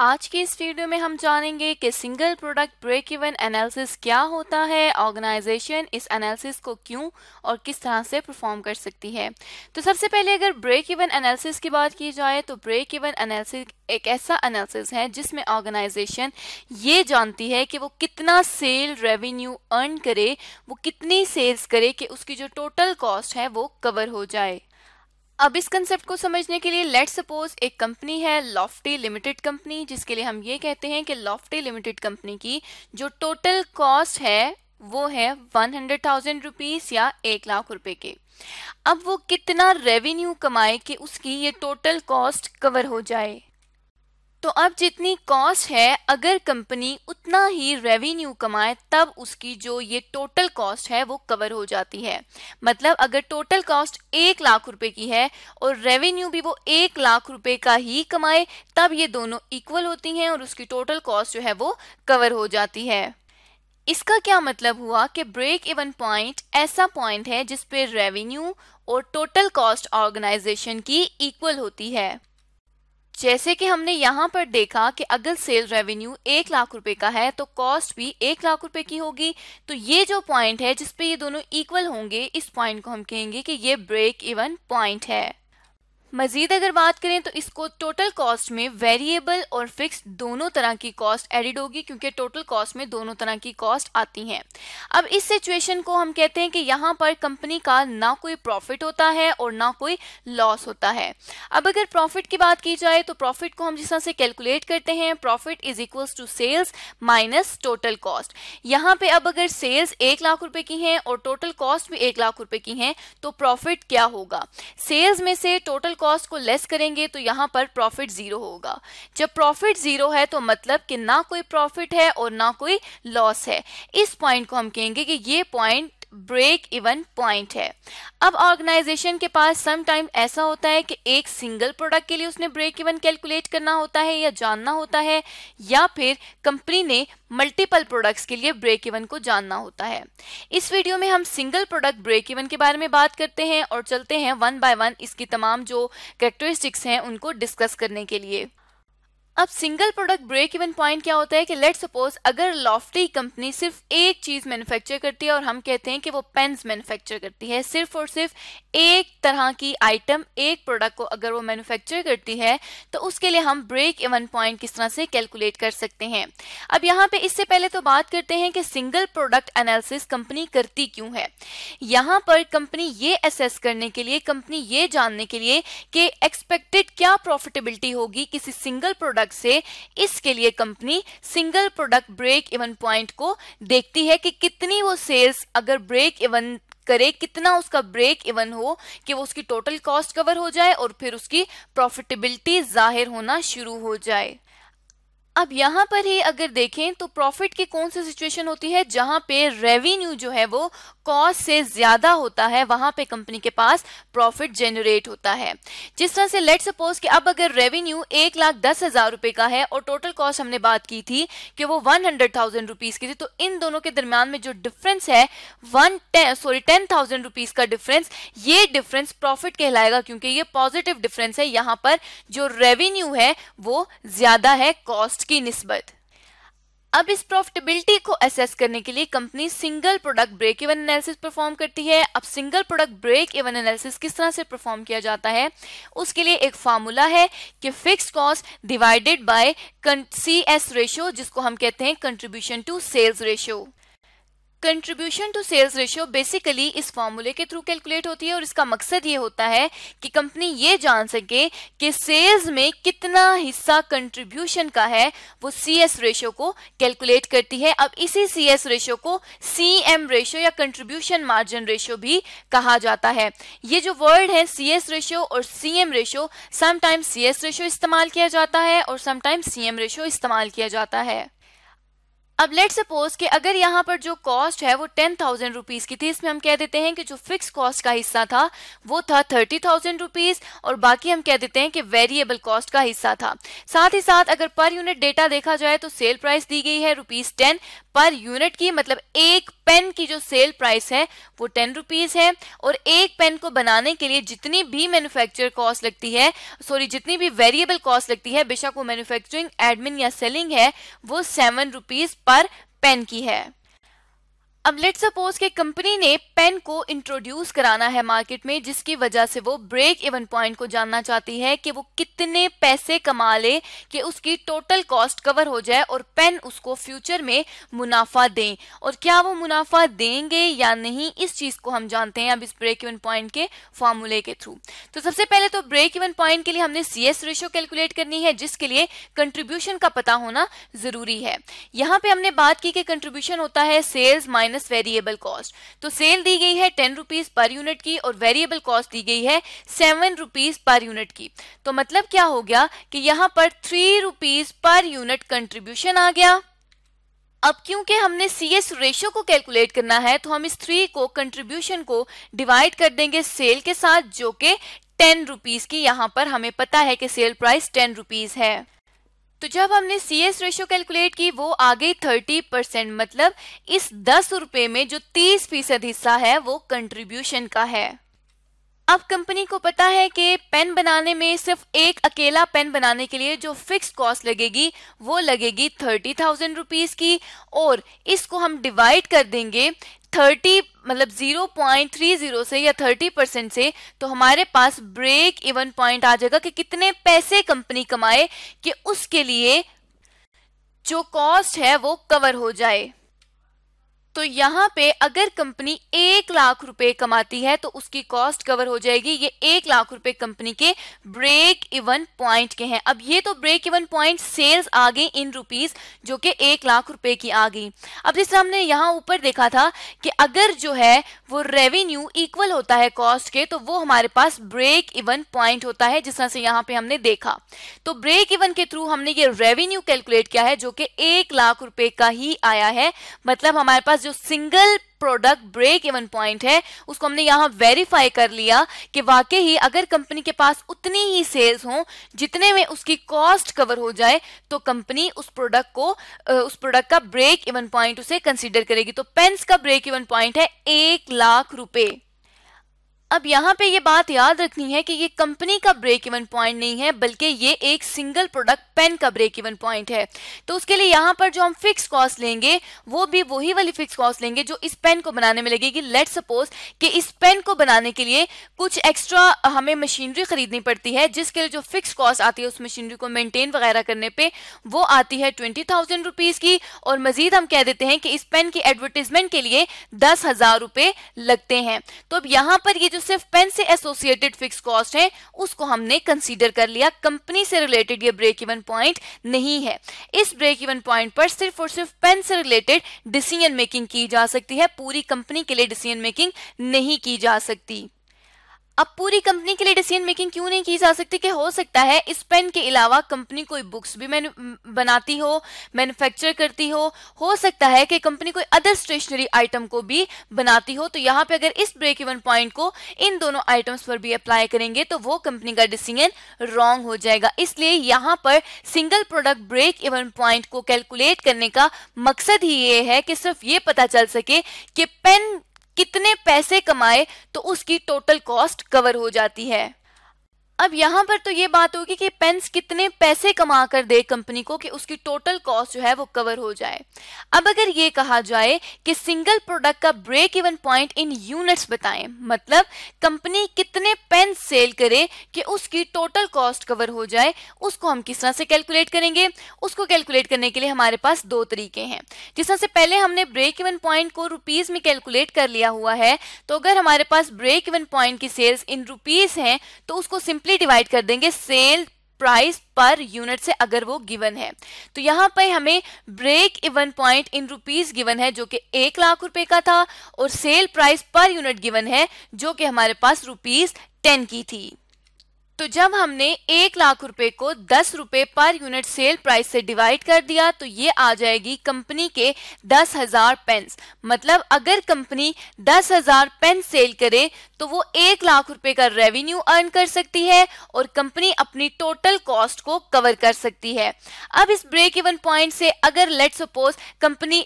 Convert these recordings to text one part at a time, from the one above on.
आज की इस वीडियो में हम जानेंगे कि single product break even analysis क्या होता है ऑर्गेनाइजेशन इस एनालिसिस को क्यों और किस तरह से परफॉर्म कर सकती है तो सबसे पहले अगर ब्रेक इवन एनालिसिस की बात की जाए तो ब्रेक इवन एनालिसिस एक ऐसा एनालिसिस है जिसमें ऑर्गेनाइजेशन ये जानती है कि वो कितना सेल रेवेन्यू अर्न करे वो कितनी सेल्स करे कि उसकी जो टोटल कॉस्ट है वो कवर हो जाए अब इस कंसेप्ट को समझने के लिए लेट सपोज एक कंपनी है लॉफ्टी लिमिटेड कंपनी जिसके लिए हम ये कहते हैं कि लॉफ्टी लिमिटेड कंपनी की जो टोटल कॉस्ट है वो है वन हंड्रेड थाउजेंड रुपीज या एक लाख रुपए के अब वो कितना रेवेन्यू कमाए कि उसकी ये टोटल कॉस्ट कवर हो जाए तो अब जितनी कॉस्ट है अगर कंपनी उतना ही रेवेन्यू कमाए तब उसकी जो ये टोटल कॉस्ट है वो कवर हो जाती है मतलब अगर टोटल कॉस्ट एक लाख रुपए की है और रेवेन्यू भी वो एक लाख रुपए का ही कमाए तब ये दोनों इक्वल होती हैं और उसकी टोटल कॉस्ट जो है वो कवर हो जाती है इसका क्या मतलब हुआ कि ब्रेक इवन पॉइंट ऐसा पॉइंट है जिसपे रेवेन्यू और टोटल कॉस्ट ऑर्गेनाइजेशन की इक्वल होती है जैसे कि हमने यहाँ पर देखा कि अगर सेल रेवेन्यू एक लाख रुपए का है तो कॉस्ट भी एक लाख रुपए की होगी तो ये जो पॉइंट है जिसपे ये दोनों इक्वल होंगे इस पॉइंट को हम कहेंगे कि ये ब्रेक इवन पॉइंट है मजीद अगर बात करें तो इसको टोटल कॉस्ट में वेरिएबल और फिक्स दोनों तरह की कॉस्ट एडिड होगी क्योंकि टोटल कॉस्ट में दोनों तरह की कॉस्ट आती हैं अब इस सिचुएशन को हम कहते हैं कि यहाँ पर कंपनी का ना कोई प्रॉफिट होता है और ना कोई लॉस होता है अब अगर प्रॉफिट की बात की जाए तो प्रॉफिट को हम जिस तरह से कैलकुलेट करते हैं profit is equal to sales minus total cost यहाँ पे अब अगर सेल्स एक लाख रुपए की हैं और टोटल कॉस्ट भी एक लाख रुपए की हैं तो प्रॉफिट क्या होगा सेल्स में से टोटल कॉस्ट को लेस करेंगे तो यहाँ पर प्रॉफिट जीरो होगा जब प्रॉफिट जीरो है तो मतलब कि ना कोई प्रॉफिट है और ना कोई लॉस है इस पॉइंट को हम कहेंगे कि ये पॉइंट ब्रेक इवन पॉइंट है अब ऑर्गेनाइजेशन के पास समटाइम ऐसा होता है कि एक सिंगल प्रोडक्ट के लिए उसने ब्रेक इवन कैलकुलेट करना होता है या जानना होता है या फिर कंपनी ने मल्टीपल प्रोडक्ट्स के लिए ब्रेक इवन को जानना होता है इस वीडियो में हम सिंगल प्रोडक्ट ब्रेक इवन के बारे में बात करते हैं और चलते हैं वन बाय वन इसकी तमाम जो करेक्टरिस्टिक्स हैं उनको डिस्कस करने के लिए अब single product break even point क्या होता है कि लेट सपोज अगर लॉफ्टी कंपनी सिर्फ एक चीज मैन्युफैक्चर करती है और हम कहते हैं कि वो पेन्स मैन्युफैक्चर करती है सिर्फ और सिर्फ एक तरह की आइटम एक प्रोडक्ट को अगर वो मैन्युफैक्चर करती है तो उसके लिए हम ब्रेक इवन पॉइंट किस तरह से कैलकुलेट कर सकते हैं अब यहाँ पे इससे पहले तो बात करते हैं कि सिंगल प्रोडक्ट एनालिसिस कंपनी करती क्यों है यहाँ पर कंपनी ये असेस करने के लिए कंपनी ये जानने के लिए कि एक्सपेक्टेड क्या प्रॉफिटेबिलिटी होगी किसी सिंगल प्रोडक्ट प्रोडक्ट से इसके लिए company single product break even point को देखती है कि कितनी वो सेल्स अगर ब्रेक इवन करे कितना उसका ब्रेक इवन हो कि वो उसकी टोटल कॉस्ट कवर हो जाए और फिर उसकी प्रॉफिटेबिलिटी जाहिर होना शुरू हो जाए अब यहाँ पर ही अगर देखें तो प्रॉफिट की कौन सी सिचुएशन होती है जहां पे रेवेन्यू जो है वो कॉस्ट से ज्यादा होता है वहां पे कंपनी के पास प्रॉफिट जेनरेट होता है जिस तरह से लेट सपोज कि अब अगर रेवेन्यू एक लाख दस हजार रुपए का है और टोटल कॉस्ट हमने बात की थी कि वो वन हंड्रेड थाउजेंड रुपीज की थी तो इन दोनों के दरमियान में जो डिफरेंस है one sorry ten thousand rupees का डिफरेंस ये डिफरेंस प्रॉफिट कहलाएगा क्योंकि ये पॉजिटिव डिफरेंस है यहां पर जो रेवेन्यू है वो ज्यादा है कॉस्ट की नस्बत अब इस प्रॉफिटेबिलिटी को असेस करने के लिए company single product break even analysis perform करती है अब single product break even analysis किस तरह से परफॉर्म किया जाता है उसके लिए एक फार्मूला है कि fix cost divided by C S ratio जिसको हम कहते हैं contribution to sales ratio contribution to sales ratio basically इस फॉर्मूले के थ्रू कैलकुलेट होती है और इसका मकसद ये होता है कि कंपनी ये जान सके कि सेल्स में कितना हिस्सा कंट्रीब्यूशन का है वो सी एस रेशियो को कैलकुलेट करती है अब इसी सी एस रेशियो को सी एम रेशियो या कंट्रीब्यूशन मार्जिन रेशियो भी कहा जाता है ये जो वर्ड है सी एस रेशियो और C M ratio sometimes C S ratio इस्तेमाल किया जाता है और समटाइम्स सी एम रेशियो इस्तेमाल किया जाता है अब लेट सपोज कि अगर यहाँ पर जो कॉस्ट है वो टेन थाउजेंड रुपीज की थी इसमें हम कह देते हैं कि जो फिक्स कॉस्ट का हिस्सा था वो था थर्टी थाउजेंड रुपीज और बाकी हम कह देते हैं कि वेरिएबल कॉस्ट का हिस्सा था साथ ही साथ अगर पर यूनिट डेटा देखा जाए तो सेल प्राइस दी गई है रुपीज टेन पर यूनिट की मतलब एक पेन की जो सेल प्राइस है वो टेन रुपीज है और एक पेन को बनाने के लिए जितनी भी मैन्युफैक्चर कॉस्ट लगती है सॉरी जितनी भी वेरिएबल कॉस्ट लगती है बेशक वो मैन्युफैक्चरिंग एडमिन या सेलिंग है वो सेवन रुपीज पर पेन की है अब लेट सपोज के कंपनी ने पेन को इंट्रोड्यूस कराना है मार्केट में जिसकी वजह से वो ब्रेक इवन पॉइंट को जानना चाहती है कि वो कितने पैसे कमा ले कि उसकी टोटल कॉस्ट कवर हो जाए और पेन उसको फ्यूचर में मुनाफा दें और क्या वो मुनाफा देंगे या नहीं इस चीज को हम जानते हैं अब इस ब्रेक इवन पॉइंट के फॉर्मूले के थ्रू तो सबसे पहले तो ब्रेक इवन पॉइंट के लिए हमने सी एस रेशो कैलकुलेट करनी है जिसके लिए कंट्रीब्यूशन का पता होना जरूरी है यहाँ पे हमने बात की कि कंट्रीब्यूशन होता है sales minus minus variable cost तो सेल दी गई है टेन रुपीज पर यूनिट की और वेरिएबल कॉस्ट दी गई है सेवन रुपीज पर यूनिट की तो मतलब क्या हो गया कि यहां पर three rupees per unit contribution आ गया अब क्योंकि हमने सी एस रेशियो को कैलकुलेट करना है तो हम इस थ्री को कंट्रीब्यूशन को डिवाइड कर देंगे सेल के साथ जो कि टेन रुपीज की यहां पर हमें पता है कि सेल प्राइस टेन रुपीज है तो जब हमने सी एस रेशियो कैलकुलेट की वो आ गई थर्टी परसेंट मतलब इस दस रुपए में जो तीस फीसद हिस्सा है वो कंट्रीब्यूशन का है अब कंपनी को पता है कि पेन बनाने में सिर्फ एक अकेला पेन बनाने के लिए जो फिक्स कॉस्ट लगेगी वो लगेगी थर्टी थाउजेंड रुपीज की और इसको हम डिवाइड कर देंगे थर्टी मतलब जीरो पॉइंट थ्री जीरो से या थर्टी परसेंट से तो हमारे पास ब्रेक इवन पॉइंट आ जाएगा कि कितने पैसे कंपनी कमाए कि उसके लिए जो कॉस्ट है वो कवर हो जाए तो यहाँ पे अगर कंपनी एक लाख रुपए कमाती है तो उसकी कॉस्ट कवर हो जाएगी ये एक लाख रुपए कंपनी के ब्रेक इवन पॉइंट के हैं अब ये तो ब्रेक इवन पॉइंट सेल्स आ गई इन रुपीस जो कि एक लाख रुपए की आ गई अब जिस हमने यहाँ ऊपर देखा था कि अगर जो है वो रेवेन्यू इक्वल होता है कॉस्ट के तो वो हमारे पास ब्रेक इवन पॉइंट होता है जिस तरह से यहाँ पे हमने देखा तो ब्रेक इवन के थ्रू हमने ये रेवेन्यू कैलकुलेट किया है जो कि एक लाख रुपए का ही आया है मतलब हमारे पास जो single product break even point है उसको हमने यहाँ वेरीफाई कर लिया कि वाकई ही अगर कंपनी के पास उतनी ही सेल्स हो जितने में उसकी कॉस्ट कवर हो जाए तो कंपनी उस प्रोडक्ट को उस प्रोडक्ट का ब्रेक इवन पॉइंट उसे कंसिडर करेगी तो पेंस का ब्रेक इवन पॉइंट है एक लाख रुपए अब यहाँ पे ये बात याद रखनी है कि ये कंपनी का ब्रेक इवन पॉइंट नहीं है बल्कि ये एक सिंगल प्रोडक्ट पेन का ब्रेक इवन पॉइंट है तो उसके लिए यहाँ पर जो हम फिक्स कॉस्ट लेंगे वो भी वही वाली फिक्स कॉस्ट लेंगे जो इस पेन को बनाने में लगेगी लेट सपोज कि इस पेन को बनाने के लिए कुछ एक्स्ट्रा हमें मशीनरी खरीदनी पड़ती है जिसके लिए जो फिक्स कॉस्ट आती है उस मशीनरी को मेनटेन वगैरह करने पर वो आती है ट्वेंटी थाउजेंड रुपीज की और मजीद हम कह देते हैं कि इस पेन की एडवर्टीजमेंट के लिए दस हजार रुपये लगते हैं तो अब यहाँ पर ये जो सिर्फ पेन से एसोसिएटेड फिक्स कॉस्ट है उसको हमने कंसीडर कर लिया कंपनी से रिलेटेड ये ब्रेक इवन पॉइंट नहीं है इस ब्रेक इवन पॉइंट पर सिर्फ और सिर्फ पेन से रिलेटेड डिसीजन मेकिंग की जा सकती है पूरी कंपनी के लिए डिसीजन मेकिंग नहीं की जा सकती अब पूरी कंपनी के लिए डिसीजन मेकिंग क्यों नहीं की जा सकती कि हो सकता है इस पेन के अलावा कंपनी कोई बुक्स भी मैन बनाती हो मैन्युफैक्चर करती हो हो सकता है कि कंपनी कोई अदर स्टेशनरी आइटम को भी बनाती हो तो यहाँ पे अगर इस ब्रेक इवन पॉइंट को इन दोनों आइटम्स पर भी अप्लाई करेंगे तो वो कंपनी का डिसीजन रॉन्ग हो जाएगा इसलिए यहाँ पर single product break even point को कैलकुलेट करने का मकसद ही ये है कि सिर्फ ये पता चल सके कि पेन कितने पैसे कमाए तो उसकी टोटल कॉस्ट कवर हो जाती है अब यहां पर तो ये बात होगी कि पेंस कितने पैसे कमा कर दे कंपनी को कि उसकी टोटल कॉस्ट जो है वो कवर हो जाए अब अगर ये कहा जाए कि सिंगल प्रोडक्ट का break even point in units बताएं मतलब कंपनी कितने पेंस सेल करे कि उसकी टोटल कॉस्ट कवर हो जाए उसको हम किस तरह से कैलकुलेट करेंगे उसको कैलकुलेट करने के लिए हमारे पास दो तरीके हैं जिस तरह से पहले हमने ब्रेक इवन पॉइंट को रुपीज में कैलकुलेट कर लिया हुआ है तो अगर हमारे पास ब्रेक इवन पॉइंट की सेल्स इन रुपीज है तो उसको सिंपल सिंपली डिवाइड कर देंगे सेल प्राइस पर यूनिट से अगर वो गिवन है तो यहाँ पे हमें break even point in rupees given है जो कि एक लाख रुपए का था और sale price per unit given है जो कि हमारे पास रुपीस टेन की थी तो जब हमने एक लाख रुपए को दस रुपए पर यूनिट सेल प्राइस से डिवाइड कर दिया तो ये आ जाएगी कंपनी के दस हजार पेंस मतलब अगर कंपनी दस हजार पेन सेल करे तो वो एक लाख रुपए का रेवेन्यू अर्न कर सकती है और कंपनी अपनी टोटल कॉस्ट को कवर कर सकती है अब इस ब्रेक इवन पॉइंट से अगर लेट सपोज कंपनी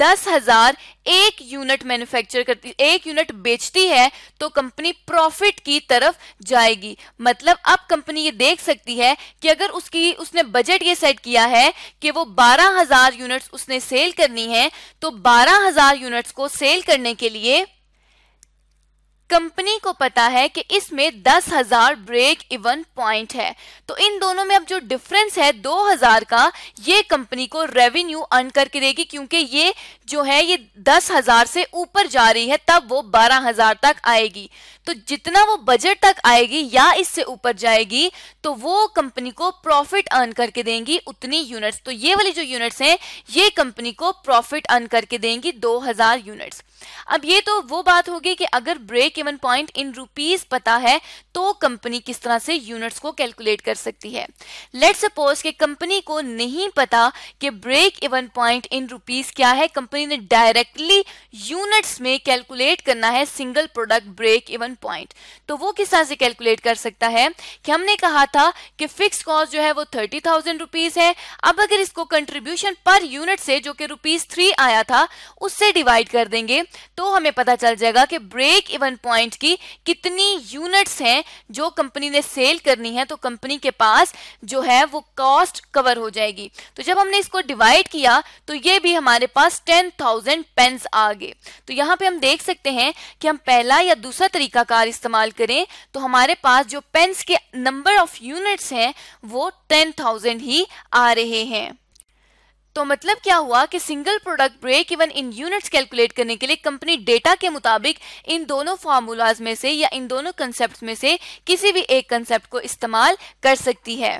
दस हजार एक यूनिट मैन्युफैक्चर करती एक यूनिट बेचती है तो कंपनी प्रॉफिट की तरफ जाएगी मतलब अब कंपनी ये देख सकती है कि अगर उसकी उसने बजट ये सेट किया है कि वो बारह हजार यूनिट्स उसने सेल करनी है तो बारह हजार यूनिट्स को सेल करने के लिए कंपनी को पता है कि इसमें दस हजार ब्रेक इवन पॉइंट है तो इन दोनों में अब जो डिफरेंस है दो हजार का ये कंपनी को रेवेन्यू अर्न करके देगी क्योंकि ये जो है ये दस हजार से ऊपर जा रही है तब वो बारह हजार तक आएगी तो जितना वो बजट तक आएगी या इससे ऊपर जाएगी तो वो कंपनी को प्रॉफिट अर्न करके देंगी उतनी यूनिट्स तो ये वाली जो यूनिट्स हैं ये कंपनी को प्रॉफिट अर्न करके देंगी 2000 यूनिट्स अब ये तो वो बात होगी कि अगर break even point in rupees पता है तो कंपनी किस तरह से यूनिट्स को कैलकुलेट कर सकती है लेट सपोज कि कंपनी को नहीं पता कि break even point in rupees क्या है कंपनी ने डायरेक्टली यूनिट्स में कैलकुलेट करना है single product break even one point तो वो किस तरह से कैलकुलेट कर सकता है कि हमने कहा था कि फिक्स कॉस्ट जो है वो थर्टी थाउजेंड रुपीज है अब अगर इसको कंट्रीब्यूशन पर यूनिट से जो कि रुपीज थ्री आया था उससे डिवाइड कर देंगे तो हमें पता चल जाएगा कि ब्रेक इवन पॉइंट की कितनी यूनिट्स हैं जो कंपनी ने सेल करनी है तो कंपनी के पास जो है वो कॉस्ट कवर हो जाएगी तो जब हमने इसको डिवाइड किया तो ये भी हमारे पास टेन थाउजेंड पेन्स आ गए तो यहाँ पे हम देख सकते हैं कि हम पहला या दूसरा तरीका आकार इस्तेमाल करें तो हमारे पास जो पेंस के नंबर ऑफ यूनिट्स हैं वो टेन थाउजेंड ही आ रहे हैं तो मतलब क्या हुआ कि single product break even in units calculate करने के लिए कंपनी डेटा के मुताबिक इन दोनों फार्मूलाज में से या इन दोनों कंसेप्ट में से किसी भी एक कंसेप्ट को इस्तेमाल कर सकती है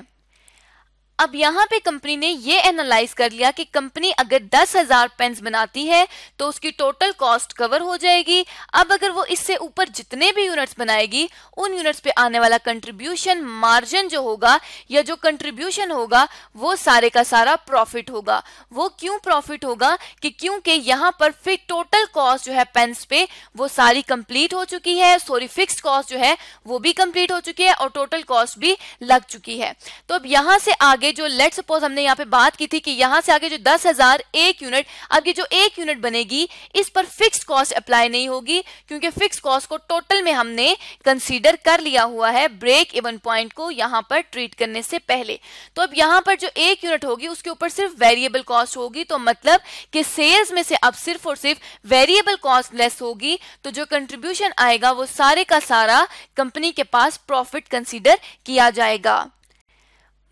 अब यहाँ पे कंपनी ने ये एनालाइज कर लिया कि कंपनी अगर दस हजार पेन्स बनाती है तो उसकी टोटल कॉस्ट कवर हो जाएगी अब अगर वो इससे ऊपर जितने भी यूनिट्स बनाएगी उन यूनिट्स पे आने वाला कंट्रीब्यूशन मार्जिन जो होगा या जो कंट्रीब्यूशन होगा वो सारे का सारा प्रॉफिट होगा वो क्यों प्रॉफिट होगा कि क्योंकि यहाँ पर फिर टोटल कॉस्ट जो है पेन्स पे वो सारी कंप्लीट हो चुकी है सॉरी फिक्स कॉस्ट जो है वो भी कंप्लीट हो चुकी है और टोटल कॉस्ट भी लग चुकी है तो अब यहाँ से आगे आगे जो लेट सपोज हमने यहाँ पे बात की थी कि यहाँ से आगे जो दस हजार एक यूनिट आपकी जो एक यूनिट बनेगी इस पर फिक्स कॉस्ट अप्लाई नहीं होगी क्योंकि फिक्स कॉस्ट को टोटल में हमने कंसीडर कर लिया हुआ है ब्रेक इवन पॉइंट को यहाँ पर ट्रीट करने से पहले तो अब यहाँ पर जो एक यूनिट होगी उसके ऊपर सिर्फ वेरिएबल कॉस्ट होगी तो मतलब कि सेल्स में से अब सिर्फ और सिर्फ वेरिएबल कॉस्ट लेस होगी तो जो कंट्रीब्यूशन आएगा वो सारे का सारा कंपनी के पास प्रॉफिट कंसिडर किया जाएगा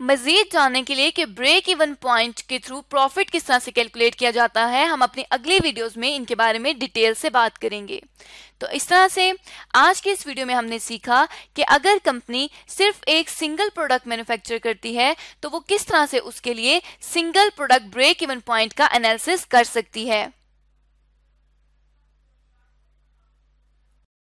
मजीद जानने के लिए कि ब्रेक इवन पॉइंट के थ्रू प्रॉफिट किस तरह से कैलकुलेट किया जाता है हम अपनी अगली वीडियोस में इनके बारे में डिटेल से बात करेंगे तो इस तरह से आज के इस वीडियो में हमने सीखा कि अगर कंपनी सिर्फ एक सिंगल प्रोडक्ट मैन्युफैक्चर करती है तो वो किस तरह से उसके लिए single product break even point का एनालिसिस कर सकती है